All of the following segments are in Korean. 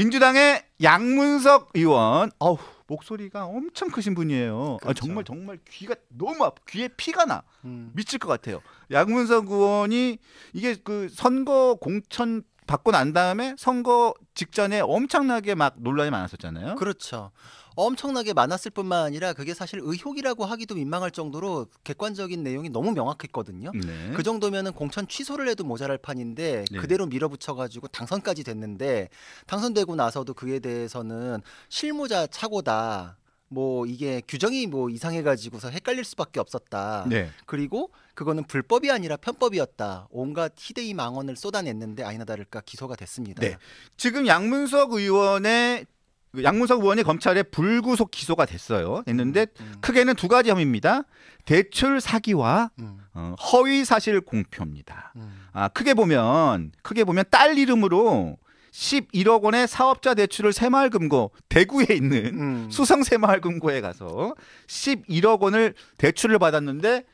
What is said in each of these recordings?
민주당의 양문석 의원. 어우, 목소리가 엄청 크신 분이에요. 아, 그렇죠. 아, 정말 정말 귀가 너무 아 귀에 피가 나 음. 미칠 것 같아요. 양문석 의원이 이게 그 선거 공천 받고 난 다음에 선거 직전에 엄청나게 막 논란이 많았었잖아요. 그렇죠. 엄청나게 많았을 뿐만 아니라 그게 사실 의혹이라고 하기도 민망할 정도로 객관적인 내용이 너무 명확했거든요. 네. 그 정도면은 공천 취소를 해도 모자랄 판인데 네. 그대로 밀어붙여가지고 당선까지 됐는데 당선되고 나서도 그에 대해서는 실무자 착오다. 뭐 이게 규정이 뭐 이상해가지고서 헷갈릴 수밖에 없었다. 네. 그리고 그거는 불법이 아니라 편법이었다. 온갖 희대의 망언을 쏟아냈는데 아니나 다를까 기소가 됐습니다. 네. 지금 양문석 의원의 그 양문석 의원이 검찰에 불구속 기소가 됐어요. 했는데 음, 음. 크게는 두 가지 혐의입니다. 대출 사기와 음. 어, 허위 사실 공표입니다. 음. 아, 크게 보면 크게 보면 딸 이름으로 11억 원의 사업자 대출을 새마을금고 대구에 있는 음. 수성새마을금고에 가서 11억 원을 대출을 받았는데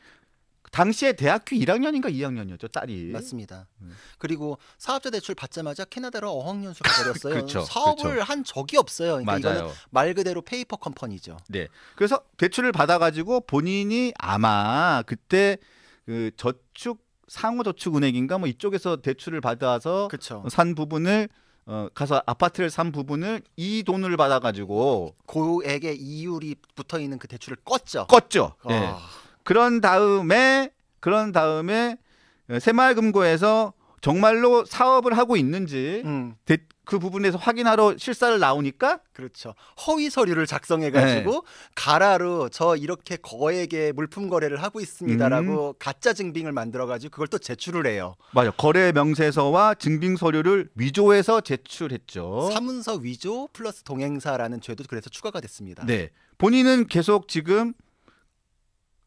당시에 대학교 1학년인가 2학년이었죠 딸이. 맞습니다. 음. 그리고 사업자 대출 받자마자 캐나다로 어학연수가벌렸어요 그렇죠, 그렇죠, 사업을 그렇죠. 한 적이 없어요. 그러니까 맞아요. 이거는 말 그대로 페이퍼 컴퍼니죠. 네. 그래서 대출을 받아가지고 본인이 아마 그때 그 저축 상호저축은행인가 뭐 이쪽에서 대출을 받아서 그쵸. 산 부분을 어, 가서 아파트를 산 부분을 이 돈을 받아가지고 고액의 이율이 붙어 있는 그 대출을 껐죠. 껐죠. 네. 어. 그런 다음에 그런 다음에 새마을금고에서 정말로 사업을 하고 있는지 음. 그 부분에서 확인하러 실사를 나오니까 그렇죠 허위 서류를 작성해 가지고 네. 가라로 저 이렇게 거액의 물품 거래를 하고 있습니다라고 음. 가짜 증빙을 만들어 가지고 그걸 또 제출을 해요 맞아 거래 명세서와 증빙 서류를 위조해서 제출했죠 사문서 위조 플러스 동행사라는 죄도 그래서 추가가 됐습니다 네 본인은 계속 지금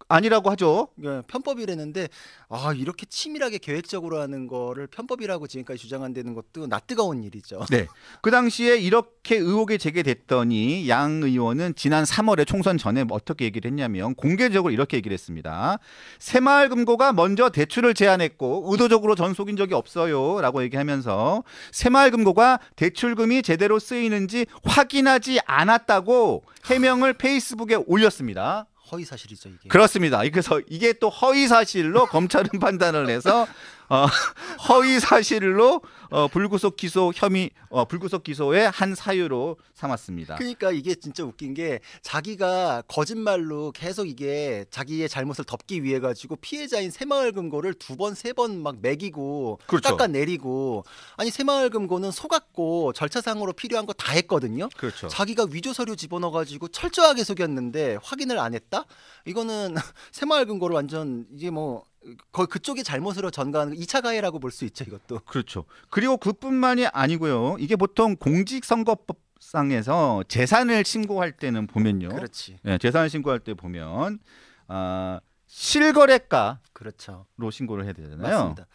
아니라고 하죠. 예, 편법이라는데 아 이렇게 치밀하게 계획적으로 하는 거를 편법이라고 지금까지 주장한다는 것도 낯뜨거운 일이죠. 네. 그 당시에 이렇게 의혹이 제기됐더니 양 의원은 지난 3월에 총선 전에 어떻게 얘기를 했냐면 공개적으로 이렇게 얘기를 했습니다. 새마을금고가 먼저 대출을 제안했고 의도적으로 전 속인 적이 없어요라고 얘기하면서 새마을금고가 대출금이 제대로 쓰이는지 확인하지 않았다고 해명을 페이스북에 올렸습니다. 허위 사실이죠 이게. 그렇습니다. 그래서 이게 또 허위 사실로 검찰은 판단을 해서 어, 허위 사실로 어, 불구속 기소 혐의 어, 불구속 기소의 한 사유로 삼았습니다. 그러니까 이게 진짜 웃긴 게 자기가 거짓말로 계속 이게 자기의 잘못을 덮기 위해 가지고 피해자인 새마을금고를 두 번 세 번 막 매기고 그렇죠. 깎아내리고 아니 새마을금고는 속았고 절차상으로 필요한 거 다 했거든요. 그렇죠. 자기가 위조 서류 집어넣어 가지고 철저하게 속였는데 확인을 안 했다? 이거는 새마을금고를 완전 이게 뭐거 그쪽이 잘못으로 전가하는 2차 가해라고 볼 수 있죠 이것도. 그렇죠. 그리고 그뿐만이 아니고요. 이게 보통 공직선거법 상에서 재산을 신고할 때는 보면요. 그렇지. 예, 재산을 신고할 때 보면 아, 실거래가 그렇죠. 로 신고를 해야 되잖아요. 맞습니다.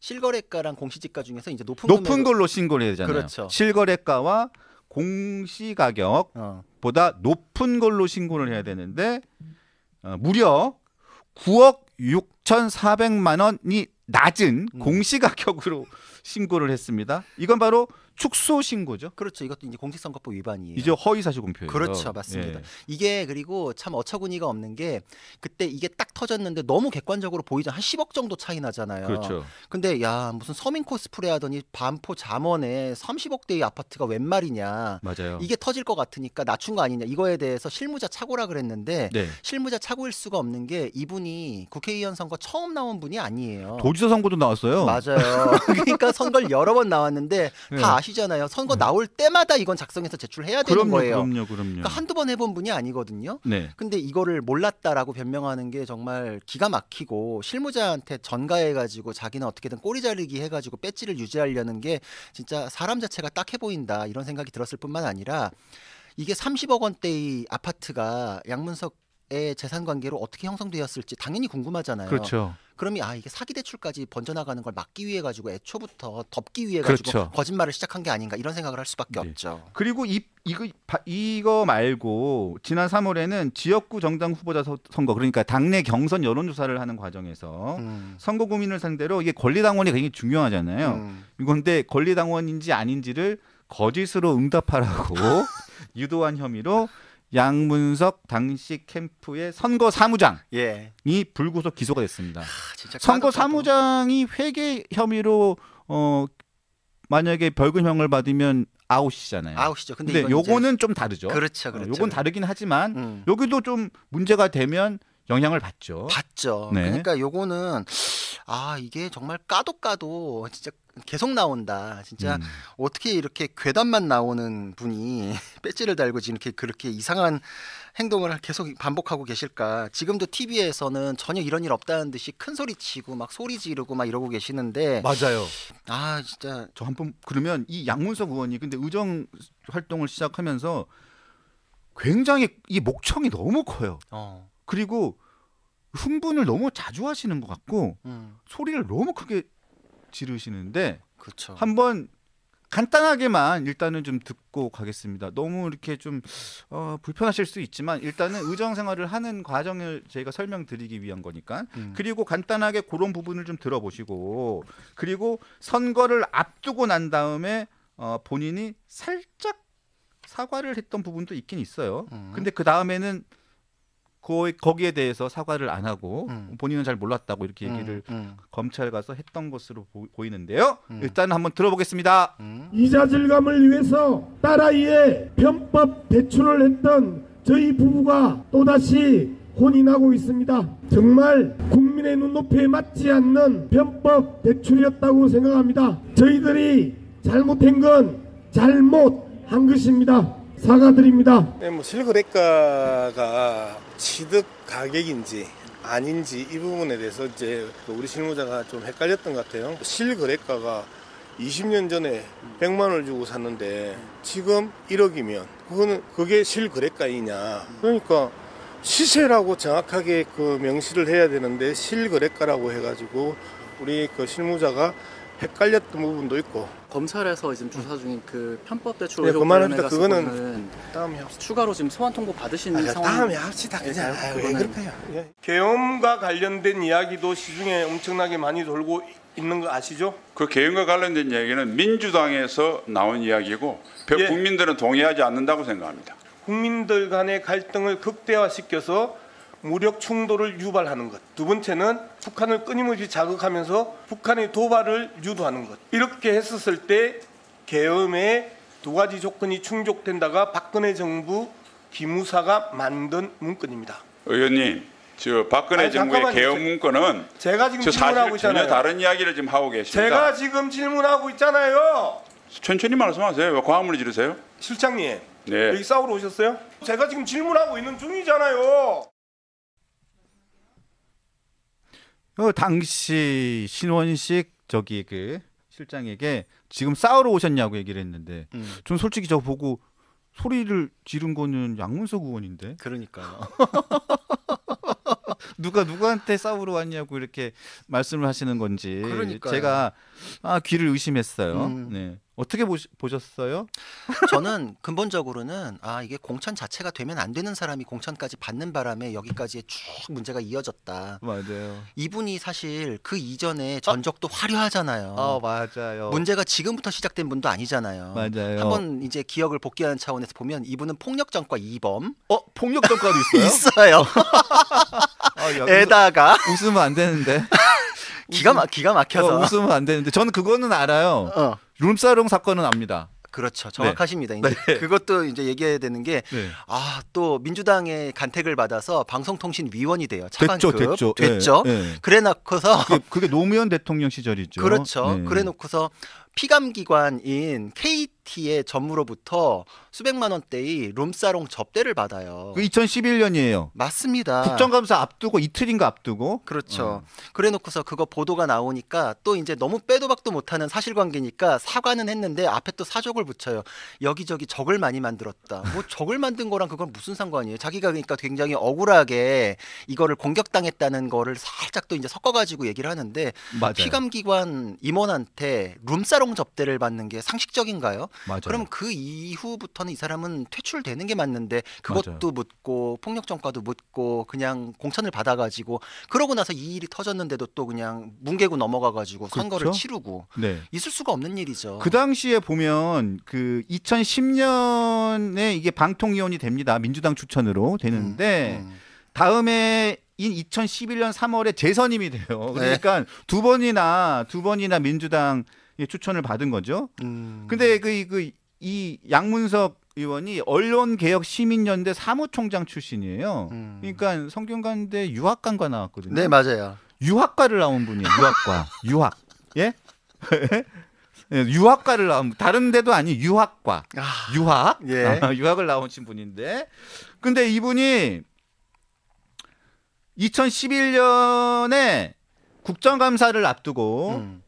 실거래가랑 공시지가 중에서 이제 높은 높은 금액으로... 걸로 신고를 해야 되잖아요. 그렇죠. 실거래가와 공시가격보다 어. 높은 걸로 신고를 해야 되는데 어, 무려 9억 6,400만 원이 낮은 음. 공시가격으로 신고를 했습니다. 이건 바로 축소 신고죠. 그렇죠. 이것도 이제 공직선거법 위반이에요. 이제 허위사실 공표예요. 그렇죠, 예. 맞습니다. 예. 이게 그리고 참 어처구니가 없는 게 그때 이게 딱 터졌는데 너무 객관적으로 보이자 한 10억 정도 차이 나잖아요. 그렇죠. 근데 야 무슨 서민 코스프레 하더니 반포 잠원에 30억대의 아파트가 웬 말이냐. 맞아요. 이게 터질 것 같으니까 낮춘 거 아니냐. 이거에 대해서 실무자 착오라 그랬는데 네. 실무자 착오일 수가 없는 게 이분이 국회의원 선거 처음 나온 분이 아니에요. 도지사 선거도 나왔어요. 맞아요. 그러니까 선거를 여러 번 나왔는데 네. 다 아시잖아요. 선거 네. 나올 때마다 이건 작성해서 제출해야 되는 그럼요, 거예요. 그럼요, 그러니까 그럼요. 그러니까 한두 번 해본 분이 아니거든요. 네. 근데 이거를 몰랐다라고 변명하는 게 정말 기가 막히고 실무자한테 전가해가지고 자기는 어떻게든 꼬리 자르기 해가지고 배지를 유지하려는 게 진짜 사람 자체가 딱해 보인다 이런 생각이 들었을 뿐만 아니라 이게 30억 원대의 아파트가 양문석 의 재산 관계로 어떻게 형성되었을지 당연히 궁금하잖아요. 그렇죠. 그러면 아 이게 사기 대출까지 번져나가는 걸 막기 위해 가지고 애초부터 덮기 위해 가지고 그렇죠. 거짓말을 시작한 게 아닌가 이런 생각을 할 수밖에 네. 없죠. 그리고 이 이거 이거 말고 지난 3월에는 지역구 정당 후보자 선거 그러니까 당내 경선 여론 조사를 하는 과정에서 음. 선거 국민을 상대로 이게 권리 당원이 굉장히 중요하잖아요. 음. 이건데 권리 당원인지 아닌지를 거짓으로 응답하라고 유도한 혐의로 양문석 당시 캠프의 선거 사무장이 예. 불구속 기소가 됐습니다. 하, 아, 선거 사무장이 회계 혐의로 어 만약에 벌금형을 받으면 아웃이잖아요. 아웃이죠. 근데, 근데 요거는 이제... 좀 다르죠. 그렇죠, 어, 그렇죠. 어, 요건 다르긴 하지만 음. 여기도 좀 문제가 되면 영향을 받죠. 받죠. 네. 그러니까 요거는 아 이게 정말 까도 까도 진짜 계속 나온다. 진짜 음. 어떻게 이렇게 괴담만 나오는 분이 배지를 달고 지금 이렇게 그렇게 이상한 행동을 계속 반복하고 계실까? 지금도 TV에서는 전혀 이런 일 없다는 듯이 큰 소리 치고 막 소리 지르고 막 이러고 계시는데 맞아요. 아 진짜 저 한 번 그러면 이 양문석 의원이 근데 의정 활동을 시작하면서 굉장히 이 목청이 너무 커요. 어. 그리고 흥분을 너무 자주 하시는 것 같고 음. 소리를 너무 크게 지르시는데 그렇죠. 한번 간단하게만 일단은 좀 듣고 가겠습니다. 너무 이렇게 좀 어, 불편하실 수 있지만 일단은 의정 생활을 하는 과정을 저희가 설명드리기 위한 거니까 음. 그리고 간단하게 그런 부분을 좀 들어보시고 그리고 선거를 앞두고 난 다음에 어, 본인이 살짝 사과를 했던 부분도 있긴 있어요. 음. 근데 그 다음에는 그 거기에 대해서 사과를 안 하고 음. 본인은 잘 몰랐다고 이렇게 음, 얘기를 음, 음. 검찰 가서 했던 것으로 보, 이는데요 음. 일단 한번 들어보겠습니다. 음. 이자 질감을 위해서 딸아이의 편법 대출을 했던 저희 부부가 또다시 혼인하고 있습니다. 정말 국민의 눈높이에 맞지 않는 편법 대출이었다고 생각합니다. 저희들이 잘못한 건 잘못한 것입니다. 사과드립니다. 네, 뭐 실거래가가 취득 가격인지 아닌지 이 부분에 대해서 이제 그 우리 실무자가 좀 헷갈렸던 것 같아요. 실거래가가 20년 전에 100만 원을 주고 샀는데 지금 1억이면 그거는 그게 실거래가이냐. 그러니까 시세라고 정확하게 그 명시를 해야 되는데 실거래가라고 해가지고 우리 그 실무자가 헷갈렸던 부분도 있고 검찰에서 지금 조사 중인 그 편법 대출 네, 의혹 그만합시다. 그거는 다음에 합시다. 추가로 지금 소환 통보 받으신 아, 상황 다음에 합시다. 그냥 아, 왜 그거는- 그렇게 해요? 예. 계엄과 관련된 이야기도 시중에 엄청나게 많이 돌고 있는 거 아시죠? 그 개헌과 관련된 이야기는 민주당에서 나온 이야기고 예. 국민들은 동의하지 않는다고 생각합니다. 국민들 간의 갈등을 극대화시켜서 무력 충돌을 유발하는 것. 두 번째는 북한을 끊임없이 자극하면서 북한의 도발을 유도하는 것. 이렇게 했었을 때 계엄의 두 가지 조건이 충족된다가 박근혜 정부 기무사가 만든 문건입니다. 의원님, 저 박근혜 아니, 정부의 개혁 문건은 제가 지금 질문하고 있잖아요. 다른 이야기를 지금 하고 계십니다. 제가 지금 질문하고 있잖아요. 천천히 말씀하세요. 왜 과음을 지르세요? 실장님, 네. 여기 싸우러 오셨어요? 제가 지금 질문하고 있는 중이잖아요. 어, 당시 신원식 저기 그 실장에게 지금 싸우러 오셨냐고 얘기를 했는데 음. 전 솔직히 저 보고 소리를 지른 거는 양문석 의원인데. 그러니까요. 누가 누구한테 싸우러 왔냐고 이렇게 말씀을 하시는 건지 그러니까요. 제가 아 귀를 의심했어요. 음. 네. 어떻게 보, 보셨어요? 저는 근본적으로는 아 이게 공천 자체가 되면 안 되는 사람이 공천까지 받는 바람에 여기까지쭉 문제가 이어졌다. 맞아요. 이분이 사실 그 이전에 전적도 아. 화려하잖아요. 어 맞아요. 문제가 지금부터 시작된 분도 아니잖아요. 맞아요. 한번 이제 기억을 복귀하는 차원에서 보면 이분은 폭력전과 이범. 어 폭력전과도 있어요? 있어요. 아, 에다가 웃으면 안 되는데. 기가 막 기가 막혀서 어, 웃으면 안 되는데 저는 그거는 알아요. 어. 룸사롱 사건은 압니다. 그렇죠. 네. 정확하십니다. 네. 이제 네. 그것도 이제 얘기해야 되는 게 아또 네. 아, 민주당의 간택을 받아서 방송통신위원이 돼요. 됐죠. 됐죠. 됐죠. 네. 네. 그래놓고서 그게, 그게, 노무현 대통령 시절이죠. 그렇죠. 그래놓고서 피감기관인 KT의 전무로부터 수백만 원대의 룸사롱 접대를 받아요. 그 2011년이에요. 맞습니다. 국정감사 앞두고 이틀인가 앞두고. 그렇죠. 음. 그래놓고서 그거 보도가 나오니까 또 이제 너무 빼도 박도 못하는 사실관계니까 사과는 했는데 앞에 또 사족을 붙여요. 여기저기 적을 많이 만들었다. 뭐 적을 만든 거랑 그건 무슨 상관이에요. 자기가 그러니까 굉장히 억울하게 이거를 공격당했다는 거를 살짝 또 이제 섞어가지고 얘기를 하는데 맞아요. 피감기관 임원한테 룸사롱 성희 접대를 받는 게 상식적인가요? 맞아요. 그럼 그 이후부터는 이 사람은 퇴출되는 게 맞는데 그것도 맞아요. 묻고 폭력 전과도 묻고 그냥 공천을 받아가지고 그러고 나서 이 일이 터졌는데도 또 그냥 뭉개고 넘어가가지고 선거를 그렇죠? 치르고 네. 있을 수가 없는 일이죠. 그 당시에 보면 그 2010년에 이게 방통위원이 됩니다. 민주당 추천으로 되는데 음, 음. 다음에 이 2011년 3월에 재선임이 돼요. 네. 그러니까 네. 두 번이나 두 번이나 민주당 예, 추천을 받은 거죠. 음. 근데 그, 그, 이양문섭 의원이 언론개혁 시민연대 사무총장 출신이에요. 음. 그러니까 성균관대 유학관과 나왔거든요. 네, 맞아요. 유학과를 나온 분이에요. 유학과. 유학. 예? 예 유학과를 나온 다른 데도 아니 유학과. 아, 유학. 예. 아, 유학을 나오신 분인데. 근데 이분이 2011년에 국정감사를 앞두고 음.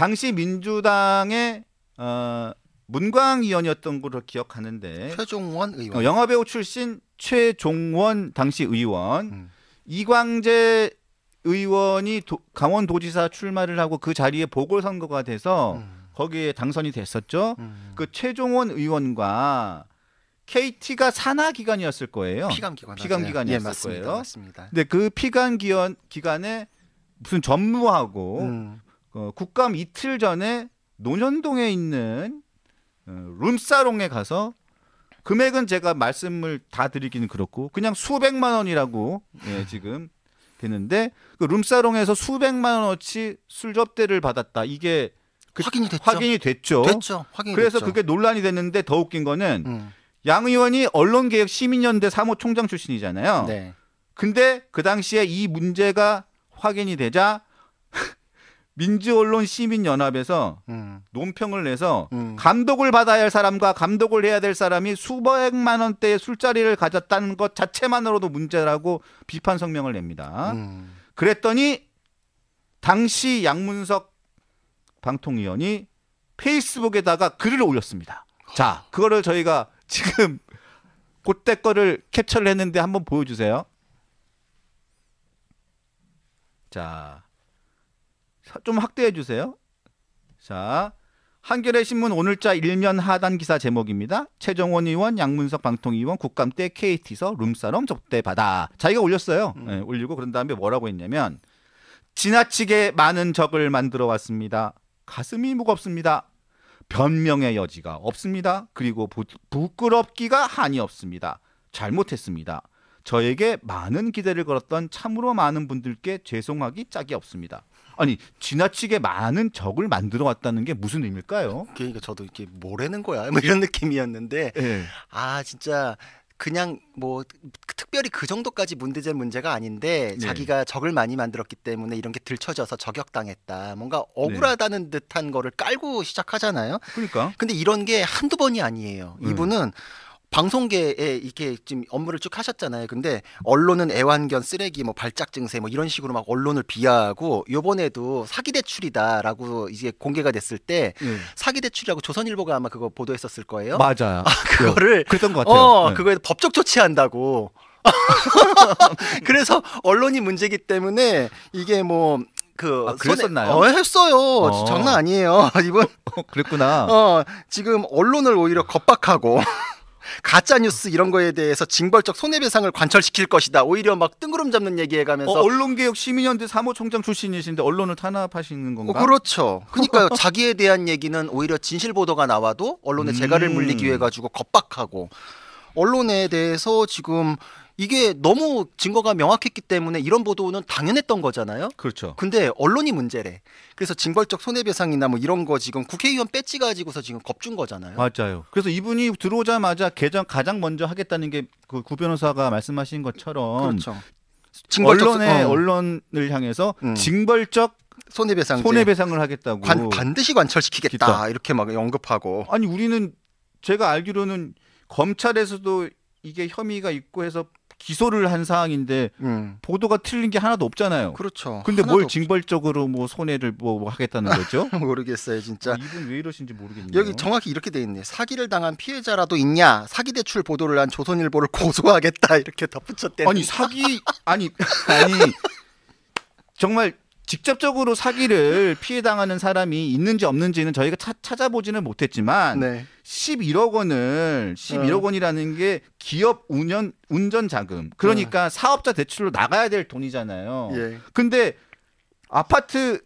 당시 민주당의 어, 문광위원이었던 걸로 기억하는데 최종원 의원 어, 영화배우 출신 최종원 당시 의원 음. 이광재 의원이 도, 강원도지사 출마를 하고 그 자리에 보궐선거가 돼서 음. 거기에 당선이 됐었죠. 음. 그 최종원 의원과 KT가 산하 기간이었을 거예요. 피감 기간 피감 기간이었을 예, 거예요. 맞습니다. 근데 그 피감 기간 기간에 무슨 전무하고 음. 어, 국감 이틀 전에 논현동에 있는 어, 룸사롱에 가서 금액은 제가 말씀을 다 드리기는 그렇고 그냥 수백만 원이라고 예, 지금 되는데 그 룸사롱에서 수백만 원어치 술 접대를 받았다. 이게 그, 확인이 됐죠. 확인이 됐죠. 됐죠. 확인이 그래서 됐죠. 그게 논란이 됐는데 더 웃긴 거는 음. 양 의원이 언론개혁 시민연대 사무 총장 출신이잖아요. 네. 근데 그 당시에 이 문제가 확인이 되자 민주언론 시민연합에서 음. 논평을 내서 음. 감독을 받아야 할 사람과 감독을 해야 될 사람이 수백만 원대의 술자리를 가졌다는 것 자체만으로도 문제라고 비판 성명을 냅니다. 음. 그랬더니 당시 양문석 방통위원이 페이스북에다가 글을 올렸습니다. 자, 그거를 저희가 지금 그때 거를 캡처를 했는데 한번 보여주세요. 자. 좀 확대해 주세요. 자, 한겨레 신문 오늘자 일면 하단 기사 제목입니다. 최정원 의원, 양문석 방통 의원 국감 때 KT서 룸싸럼 접대받아. 자기가 올렸어요. 음. 네, 올리고 그런 다음에 뭐라고 했냐면 지나치게 많은 적을 만들어 왔습니다. 가슴이 무겁습니다. 변명의 여지가 없습니다. 그리고 부, 부끄럽기가 한이 없습니다. 잘못했습니다. 저에게 많은 기대를 걸었던 참으로 많은 분들께 죄송하기 짝이 없습니다. 아니 지나치게 많은 적을 만들어 왔다는 게 무슨 의미일까요? 그러니까 저도 이게 뭐라는 거야 뭐 이런 느낌이었는데 네. 아 진짜 그냥 뭐 특별히 그 정도까지 문제된 문제가 아닌데 네. 자기가 적을 많이 만들었기 때문에 이런 게 들쳐져서 저격당했다. 뭔가 억울하다는 네. 듯한 거를 깔고 시작하잖아요. 그러니까. 근데 이런 게 한두 번이 아니에요. 음. 이분은 방송계에 이렇게 지금 업무를 쭉 하셨잖아요. 근데 언론은 애완견, 쓰레기, 뭐 발작 증세 뭐 이런 식으로 막 언론을 비하하고 요번에도 사기 대출이다라고 이제 공개가 됐을 때 음. 사기 대출이라고 조선일보가 아마 그거 보도했었을 거예요. 맞아요. 아, 그 그거를 그랬던 것 같아요. 어, 네. 그거에 법적 조치한다고. 그래서 언론이 문제기 때문에 이게 뭐그 아, 그랬었나요? 손에, 어, 했어요. 어. 장난 아니에요. 이번 그랬구나. 어, 지금 언론을 오히려 겁박하고 가짜 뉴스 이런 거에 대해서 징벌적 손해배상을 관철시킬 것이다. 오히려 막 뜬구름 잡는 얘기해가면서 어, 언론개혁 시민연대 사무총장 출신이신데 언론을 탄압하시는 건가? 어, 그렇죠. 그러니까 자기에 대한 얘기는 오히려 진실 보도가 나와도 언론에 재갈을 물리기 위해 음. 가지고 겁박하고 언론에 대해서 지금 이게 너무 증거가 명확했기 때문에 이런 보도는 당연했던 거잖아요. 그렇죠. 근데 언론이 문제래. 그래서 징벌적 손해배상이나 뭐 이런 거 지금 국회의원 배지 가지고서 지금 겁준 거잖아요. 맞아요. 그래서 이분이 들어오자마자 개정 가장 먼저 하겠다는 게 그구 변호사가 말씀하신 것처럼 그렇죠. 징벌적, 언론의 어. 언론을 향해서 음. 징벌적 손해배상 손해배상을 하겠다고 관, 반드시 관철시키겠다 기타. 이렇게 막 언급하고 아니 우리는 제가 알기로는 검찰에서도 이게 혐의가 있고 해서 기소를 한 사항인데 음. 보도가 틀린 게 하나도 없잖아요. 그렇죠. 근데 뭘 징벌적으로 뭐 손해를 뭐, 뭐 하겠다는 거죠? 모르겠어요, 진짜. 어, 이분 왜 이러신지 모르겠네요. 여기 정확히 이렇게 돼 있네. 사기를 당한 피해자라도 있냐? 사기 대출 보도를 한 조선일보를 고소하겠다 이렇게 덧붙였대. 아니 사기 아니 아니 정말 직접적으로 사기를 피해 당하는 사람이 있는지 없는지는 저희가 차, 찾아보지는 못했지만 네. 11억 원을 11억 어. 원이라는 게 기업 운영 운전 자금 그러니까 네. 사업자 대출로 나가야 될 돈이잖아요. 예. 근데 아파트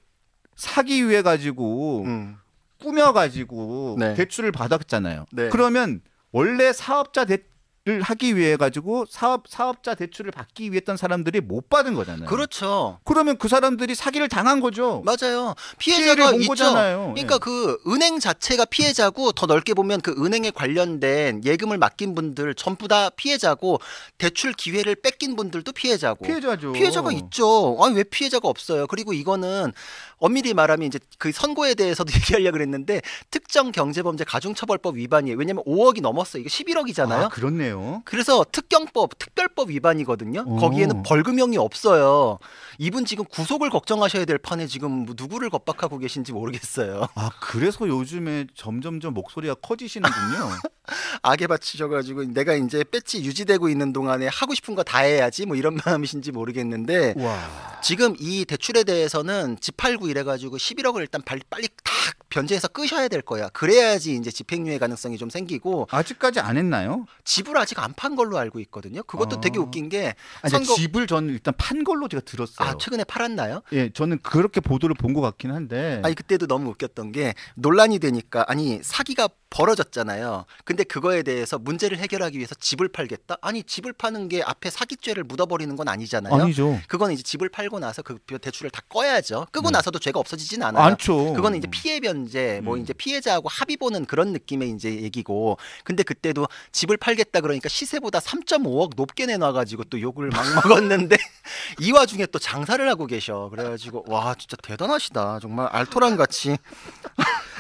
사기 위해 가지고 음. 꾸며 가지고 네. 대출을 받았잖아요. 네. 그러면 원래 사업자 대, 출를 하기 위해 가지고 사업 사업자 대출을 받기 위 했던 사람들이 못 받은 거잖아요. 그렇죠. 그러면 그 사람들이 사기를 당한 거죠. 맞아요. 피해자가 본 있죠. 거잖아요. 그러니까 예. 그 은행 자체가 피해자고 더 넓게 보면 그 은행에 관련된 예금을 맡긴 분들 전부 다 피해자고 대출 기회를 뺏긴 분들도 피해자고 피해자죠. 피해자가 있죠. 아니 왜 피해자가 없어요? 그리고 이거는 엄밀히 말하면 이제 그 선고에 대해서도 얘기하려 고 그랬는데 특정 경제범죄 가중처벌법 위반이에요. 왜냐면 5억이 넘었어. 요 이게 11억이잖아요. 아, 그렇네요. 그래서 특경법, 특별법 위반이거든요. 오. 어. 거기에는 벌금형이 없어요. 이분 지금 구속을 걱정하셔야 될 판에 지금 누구를 겁박하고 계신지 모르겠어요. 아 그래서 요즘에 점점점 목소리가 커지시는군요. 악에 바치셔가지고 내가 이제 배지 유지되고 있는 동안에 하고 싶은 거 다 해야지 뭐 이런 마음이신지 모르겠는데 와. 지금 이 대출에 대해서는 집팔고 이래가지고 11억을 일단 빨리 빨리 탁 변제해서 끄셔야 될 거야. 그래야지 이제 집행유예 가능성이 좀 생기고 아직까지 안 했나요? 집을 아직 안 판 걸로 알고 있거든요. 그것도 아. 되게 어. 웃긴 게 아니, 집을 전 일단 판 걸로 제가 들었어요. 아, 있어요. 아 최근에 팔았나요? 예, 저는 그렇게 보도를 본 것 같긴 한데. 아니 그때도 너무 웃겼던 게 논란이 되니까 아니 사기가 벌어졌잖아요. 근데 그거에 대해서 문제를 해결하기 위해서 집을 팔겠다? 아니 집을 파는 게 앞에 사기죄를 묻어버리는 건 아니잖아요. 아니죠. 그건 이제 집을 팔고 나서 그 대출을 다 꺼야죠. 끄고 네. 나서도 죄가 없어지진 않아요. 않죠. 그거는 이제 피해 변제, 뭐 음. 이제 피해자하고 합의 보는 그런 느낌의 이제 얘기고. 근데 그때도 집을 팔겠다 그러니까 시세보다 3.5억 높게 내놔가지고 또 욕을 막 먹었는데 이 와중에 또 장사를 하고 계셔. 그래가지고 와 진짜 대단하시다. 정말 알토란 같이.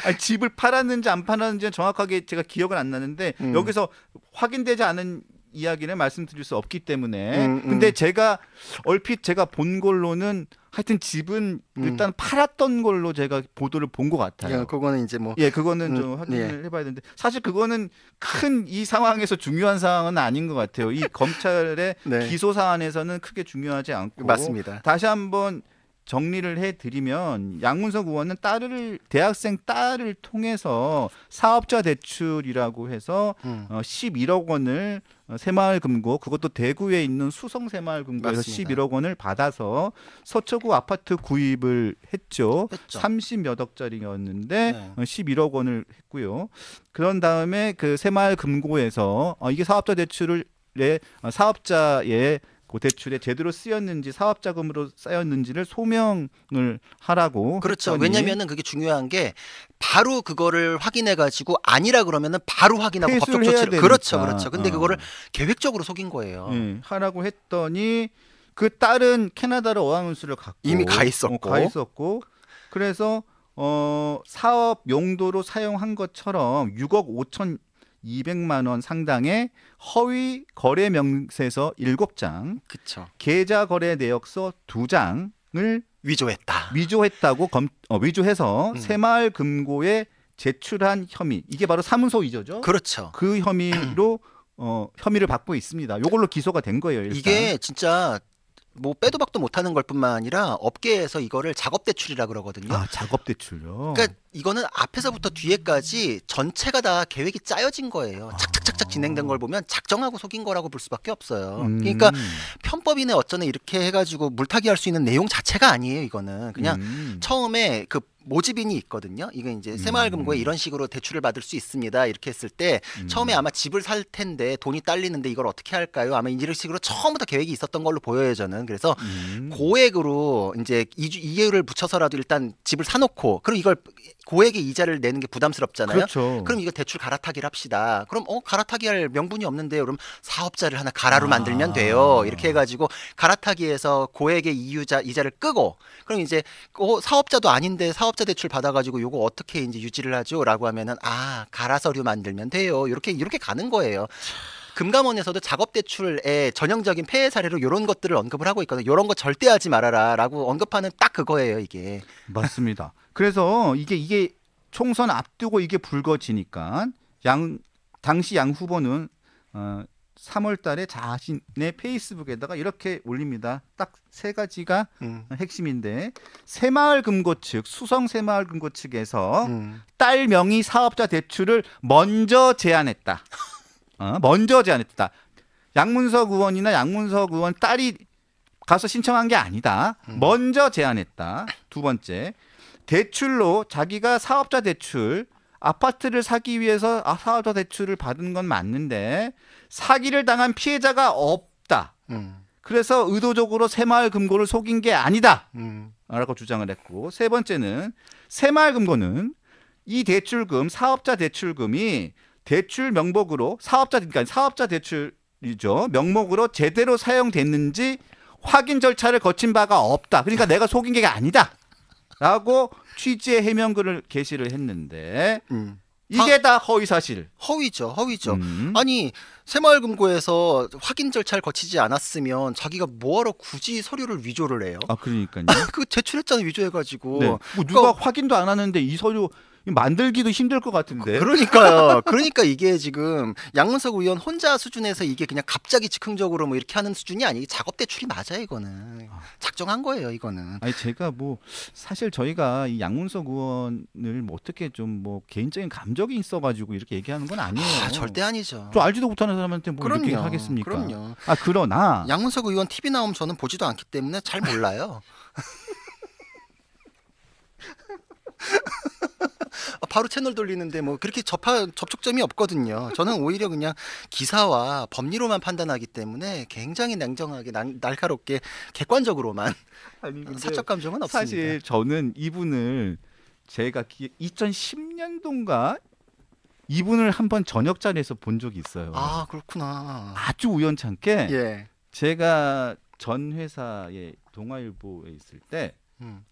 아니, 집을 팔았는지 안 팔았는지 정확하게 제가 기억은 안 나는데 음. 여기서 확인되지 않은 이야기를 말씀드릴 수 없기 때문에 음, 음. 근데 제가 얼핏 제가 본 걸로는 하여튼 집은 음. 일단 팔았던 걸로 제가 보도를 본 것 같아요. 야, 그거는 이제 뭐 예, 그거는 음, 좀 네. 확인을 예. 해봐야 되는데 사실 그거는 큰 이 상황에서 중요한 상황은 아닌 것 같아요. 이 검찰의 네. 기소 사안에서는 크게 중요하지 않고 맞습니다. 다시 한번 정리를 해드리면 양문석 의원은 딸을 대학생 딸을 통해서 사업자 대출이라고 해서 음. 어, 11억 원을 어, 새마을금고 그것도 대구에 있는 수성 새마을금고에서 맞습니다. 11억 원을 받아서 서초구 아파트 구입을 했죠. 했죠. 30 몇 억짜리였는데 네. 11억 어, 원을 했고요. 그런 다음에 그 새마을금고에서 어, 이게 사업자 대출을 어, 사업자의 그 대출에 제대로 쓰였는지 사업 자금으로 쌓였는지를 소명을 하라고 그렇죠. 왜냐면은 그게 중요한 게 바로 그거를 확인해 가지고 아니라 그러면은 바로 확인하고 법적 조치를 되니까. 그렇죠. 그렇죠. 근데 어. 그거를 계획적으로 속인 거예요. 음, 하라고 했더니 그 딸은 캐나다로 어학연수를 갔고 이미 가 있었고 어, 가 있었고 그래서 어 사업 용도로 사용한 것처럼 6억 5천 200만 원 상당의 허위 거래 명세서 7장, 그쵸. 계좌 거래 내역서 2장을 위조했다. 위조했다고 검 어, 위조해서 음. 새마을 금고에 제출한 혐의. 이게 바로 사문서 위조죠. 그렇죠. 그 혐의로 어, 혐의를 받고 있습니다. 요걸로 기소가 된 거예요. 일단. 이게 진짜 뭐 빼도 박도 못하는 걸 뿐만 아니라 업계에서 이거를 작업 대출이라 그러거든요. 아, 작업 대출요. 그러니까 이거는 앞에서부터 뒤에까지 전체가 다 계획이 짜여진 거예요. 아. 착착착착 진행된 걸 보면 작정하고 속인 거라고 볼 수밖에 없어요. 음. 그러니까 편법이네 어쩌네 이렇게 해가지고 물타기 할 수 있는 내용 자체가 아니에요. 이거는 그냥 음. 처음에 그 모집인이 있거든요. 이게 이제 음. 새마을금고에 이런 식으로 대출을 받을 수 있습니다. 이렇게 했을 때 음. 처음에 아마 집을 살 텐데 돈이 딸리는데 이걸 어떻게 할까요? 아마 이런 식으로 처음부터 계획이 있었던 걸로 보여요 저는. 그래서 음. 고액으로 이제 이주 이해를 붙여서라도 일단 집을 사놓고 그리고 이걸 고액의 이자를 내는 게 부담스럽잖아요. 그렇죠. 그럼 이거 대출 갈아타기를 합시다. 그럼 어 갈아타기 할 명분이 없는데요. 그럼 사업자를 하나 가라로 아. 만들면 돼요. 이렇게 해가지고 갈아타기에서 고액의 이유자 이자를 끄고 그럼 이제 어 사업자도 아닌데 사업자 대출 받아가지고 요거 어떻게 이제 유지를 하죠?라고 하면은 아 갈아서류 만들면 돼요. 이렇게 이렇게 가는 거예요. 금감원에서도 작업 대출의 전형적인 폐해 사례로 이런 것들을 언급을 하고 있거든요. 이런 거 절대 하지 말아라라고 언급하는 딱 그거예요, 이게. 맞습니다. 그래서 이게 이게 총선 앞두고 이게 불거지니까 양 당시 양 후보는 어, 3월 달에 자신의 페이스북에다가 이렇게 올립니다. 딱 세 가지가 음. 핵심인데 새마을 금고 측 수성 새마을 금고 측에서 음. 딸 명의 사업자 대출을 먼저 제안했다. 어, 먼저 제안했다. 양문석 의원이나 양문석 의원 딸이 가서 신청한 게 아니다. 음. 먼저 제안했다. 두 번째. 대출로 자기가 사업자 대출 아파트를 사기 위해서 아, 사업자 대출을 받은 건 맞는데 사기를 당한 피해자가 없다. 음. 그래서 의도적으로 새마을 금고를 속인 게 아니다. 음. 라고 주장을 했고 세 번째는 새마을 금고는 이 대출금 사업자 대출금이 대출 명목으로 사업자 그러니까 사업자 대출이죠. 명목으로 제대로 사용됐는지 확인 절차를 거친 바가 없다. 그러니까 내가 속인 게 아니다. 라고 취지의 해명글을 게시를 했는데 음. 이게 아. 다 허위 사실. 허위죠, 허위죠. 음. 아니 새마을금고에서 확인 절차를 거치지 않았으면 자기가 뭐하러 굳이 서류를 위조를 해요? 아 그러니까요. 그 제출했잖아요, 위조해가지고. 네. 뭐 그러니까 누가 그러니까... 확인도 안 하는데 이 서류 만들기도 힘들 것 같은데. 그러니까요. 그러니까 이게 지금 양문석 의원 혼자 수준에서 이게 그냥 갑자기 즉흥적으로 뭐 이렇게 하는 수준이 아니고 작업 대출이 맞아 요 이거는 아. 작정한 거예요 이거는. 아니 제가 뭐 사실 저희가 이 양문석 의원을 뭐 어떻게 좀 뭐 개인적인 감정이 있어가지고 이렇게 얘기하는 건 아니에요. 아, 절대 아니죠. 또 알지도 못하는 사람한테 뭐 그럼요, 이렇게 하겠습니까? 그럼요. 아 그러나 양문석 의원 TV 나오면 저는 보지도 않기 때문에 잘 몰라요. 아, 바로 채널 돌리는데 뭐 그렇게 접하, 접촉점이 없거든요. 저는 오히려 그냥 기사와 법리로만 판단하기 때문에 굉장히 냉정하게 난, 날카롭게 객관적으로만 아니, 사적 감정은 없습니다. 사실 저는 이분을 제가 2010년도인가 이분을 한번 저녁 자리에서 본 적이 있어요. 아 그렇구나. 아주 우연찮게 예. 제가 전 회사의 동아일보에 있을 때 음.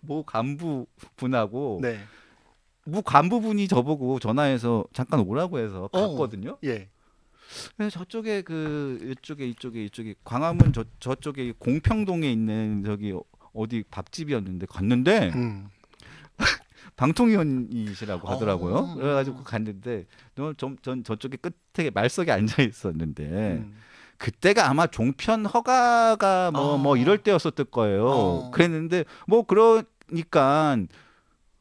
모 간부분하고 네. 모 간부분이 저보고 전화해서 잠깐 오라고 해서 어, 어. 갔거든요. 어, 예. 그래서 저쪽에 그 이쪽에 이쪽에 이쪽에 광화문 저 저쪽에 공평동에 있는 저기 어디 밥집이었는데 갔는데 음. 방통위원이시라고 아. 하더라고요. 어, 그래가지고 갔는데 전, 전 저쪽에 끝에 말석에 앉아 있었는데. 음. 그때가 아마 종편 허가가 뭐 어. 뭐 아. 이럴 때였었을 거예요. 어. 그랬는데 뭐 그러니까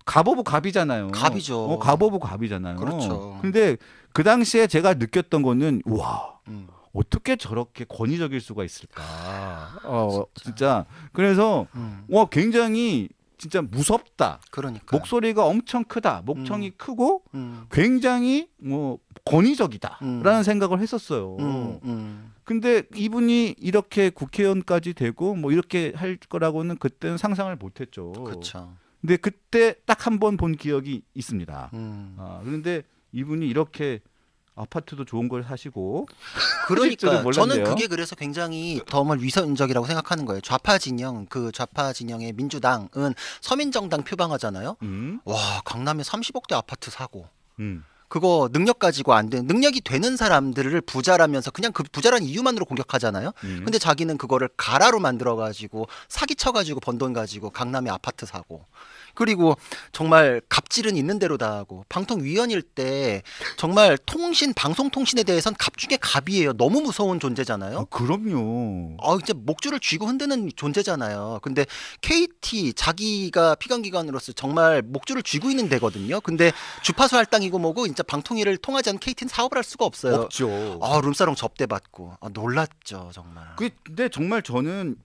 갑오브 갑이잖아요. 갑이죠. 어, 갑오브 갑이잖아요. 그렇죠. 근데 그 당시에 제가 느꼈던 거는 우와. 음. 어떻게 저렇게 권위적일 수가 있을까? 아, 어, 진짜. 진짜. 그래서 음. 와 굉장히 진짜 무섭다. 그러니까 목소리가 엄청 크다. 목청이 음. 크고 음. 굉장히 뭐 권위적이다라는 음. 생각을 했었어요. 음, 음. 근데 이분이 이렇게 국회의원까지 되고 뭐 이렇게 할 거라고는 그때는 상상을 못했죠. 그렇죠. 근데 그때 딱 한 번 본 기억이 있습니다. 음. 아, 그런데 이분이 이렇게 아파트도 좋은 걸 사시고 그러니까 저는 그게 그래서 굉장히 더말 위선적이라고 생각하는 거예요. 좌파 진영 그 좌파 진영의 민주당은 서민정당 표방하잖아요. 음. 와 강남에 30억대 아파트 사고 음. 그거 능력 가지고 안 되는 능력이 되는 사람들을 부자라면서 그냥 그 부자란 이유만으로 공격하잖아요. 음. 근데 자기는 그거를 가라로 만들어 가지고 사기쳐 가지고 번 돈 가지고 강남에 아파트 사고 그리고 정말 갑질은 있는 대로다 하고 방통위원일 때 정말 통신 방송 통신에 대해선 갑 중에 갑이에요. 너무 무서운 존재잖아요. 아, 그럼요. 아 이제 목줄을 쥐고 흔드는 존재잖아요. 근데 KT 자기가 피감기관으로서 정말 목줄을 쥐고 있는 데거든요. 근데 주파수 할당이고 뭐고 진짜 방통위를 통하지 않은 KT는 사업을 할 수가 없어요. 없죠. 아 룸사롱 접대받고 아, 놀랐죠 정말. 그, 근데 정말 저는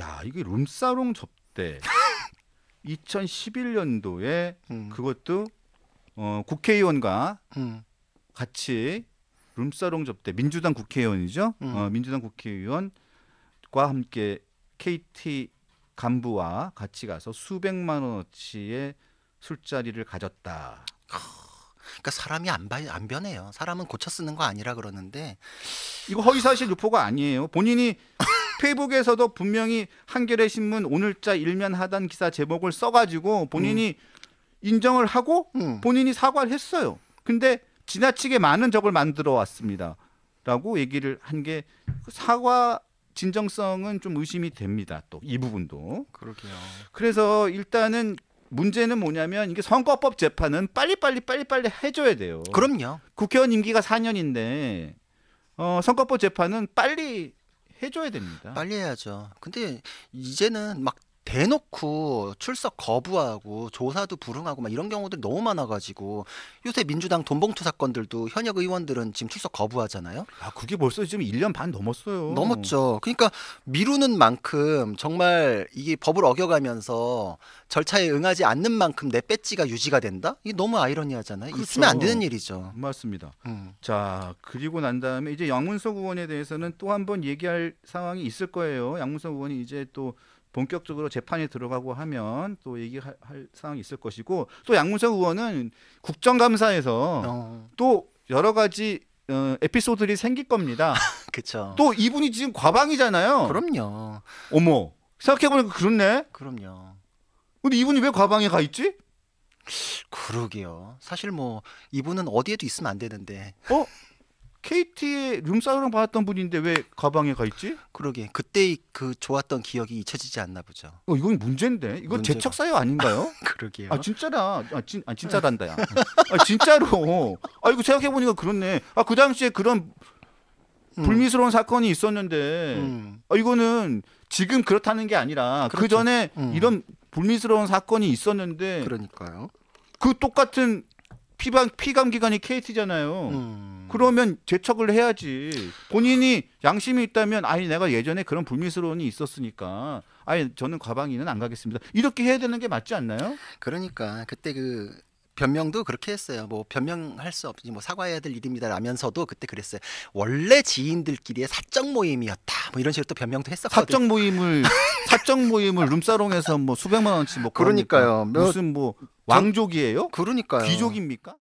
야 이게 룸사롱 접대 2011년도에 음. 그것도 어, 국회의원과 음. 같이 룸사롱 접대 민주당 국회의원이죠. 음. 어, 민주당 국회의원과 함께 KT 간부와 같이 가서 수백만 원어치의 술자리를 가졌다. 그러니까 사람이 안, 바, 안 변해요. 사람은 고쳐 쓰는 거 아니라 그러는데 이거 허위사실 유포가 아니에요. 본인이 페이북에서도 분명히 한겨레 신문 오늘자 일면 하단 기사 제목을 써가지고 본인이 음. 인정을 하고 음. 본인이 사과를 했어요. 근데 지나치게 많은 적을 만들어 왔습니다라고 얘기를 한 게 사과 진정성은 좀 의심이 됩니다. 또 이 부분도 그렇게요. 그래서 일단은 문제는 뭐냐면 이게 선거법 재판은 빨리빨리 빨리빨리 해줘야 돼요. 그럼요. 국회의원 임기가 4년인데 어, 선거법 재판은 빨리 해줘야 됩니다. 빨리 해야죠. 근데 이제는 막 대놓고 출석 거부하고 조사도 불응하고 막 이런 경우들 너무 많아가지고 요새 민주당 돈봉투 사건들도 현역 의원들은 지금 출석 거부하잖아요. 아 그게 벌써 지금 1년 반 넘었어요. 넘었죠. 그러니까 미루는 만큼 정말 이게 법을 어겨가면서 절차에 응하지 않는 만큼 내 배지가 유지가 된다? 이게 너무 아이러니하잖아요. 그렇죠. 있으면 안 되는 일이죠. 맞습니다. 음. 자 그리고 난 다음에 이제 양문석 의원에 대해서는 또 한 번 얘기할 상황이 있을 거예요. 양문석 의원이 이제 또 본격적으로 재판에 들어가고 하면 또 얘기할 상황이 있을 것이고 또 양문석 의원은 국정감사에서 어. 또 여러 가지 어, 에피소드들이 생길 겁니다. 그렇죠. 또 이분이 지금 과방이잖아요. 그럼요. 어머 생각해보니까 그렇네. 그럼요. 근데 이분이 왜 과방에 가 있지? 그러게요. 사실 뭐 이분은 어디에도 있으면 안 되는데. 어? KT의 룸사롱 받았던 분인데 왜 가방에 가 있지? 그러게 그때 그 좋았던 기억이 잊혀지지 않나 보죠. 어, 이건 문제인데 이건 문제가... 재척 사유 아닌가요? 그러게요. 아 진짜라 아진 아, 아 진짜란다야. 아 진짜로. 아 이거 생각해 보니까 그렇네. 아그 당시에 그런 음. 불미스러운 음. 사건이 있었는데 음. 아, 이거는 지금 그렇다는 게 아니라 그 그렇죠. 전에 음. 이런 불미스러운 사건이 있었는데 그러니까요. 그 똑같은 피방 피감 기관이 KT잖아요. 음. 그러면 재척을 해야지. 본인이 양심이 있다면 아니 내가 예전에 그런 불미스러운이 있었으니까 아니 저는 과방위는 안 가겠습니다. 이렇게 해야 되는 게 맞지 않나요? 그러니까 그때 그 변명도 그렇게 했어요. 뭐 변명할 수 없지 뭐 사과해야 될 일입니다라면서도 그때 그랬어요. 원래 지인들끼리의 사적 모임이었다. 뭐 이런 식으로 또 변명도 했었거든요. 사적 모임을 사적 모임을 룸사롱에서 뭐 수백만 원씩뭐 그러니까요. 뭐 무슨 뭐 왕족이에요? 그러니까요. 귀족입니까?